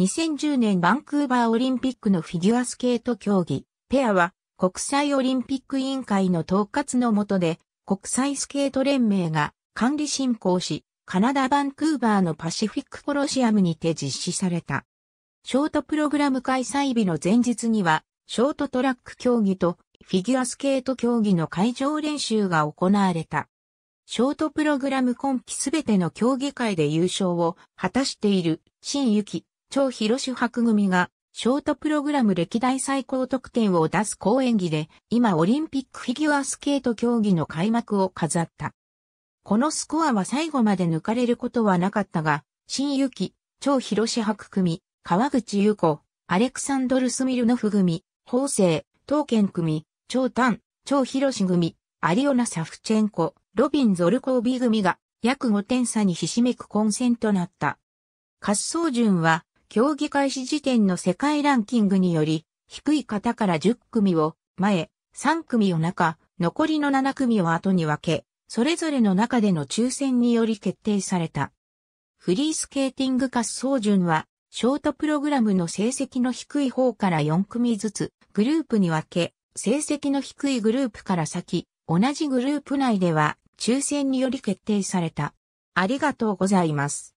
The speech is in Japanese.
2010年バンクーバーオリンピックのフィギュアスケート競技、ペアは国際オリンピック委員会の統括の下で国際スケート連盟が管理進行し、カナダ・バンクーバーのパシフィックコロシアムにて実施された。ショートプログラム開催日の前日には、ショートトラック競技とフィギュアスケート競技の会場練習が行われた。ショートプログラム今季すべての競技会で優勝を果たしている、新雪。超広主白組が、ショートプログラム歴代最高得点を出す好演技で、今オリンピックフィギュアスケート競技の開幕を飾った。このスコアは最後まで抜かれることはなかったが、新雪、超広志白組、川口優子、アレクサンドル・スミルノフ組、法政、東健組、超丹、超広志組、アリオナ・サフチェンコ、ロビン・ゾルコービ組が約5点差にひしめく混戦となった。滑走順は、競技開始時点の世界ランキングにより、低い方から10組を前、3組を中、残りの7組を後に分け、それぞれの中での抽選により決定された。フリースケーティング滑走順は、ショートプログラムの成績の低い方から4組ずつ、グループに分け、成績の低いグループから先、同じグループ内では、抽選により決定された。ありがとうございます。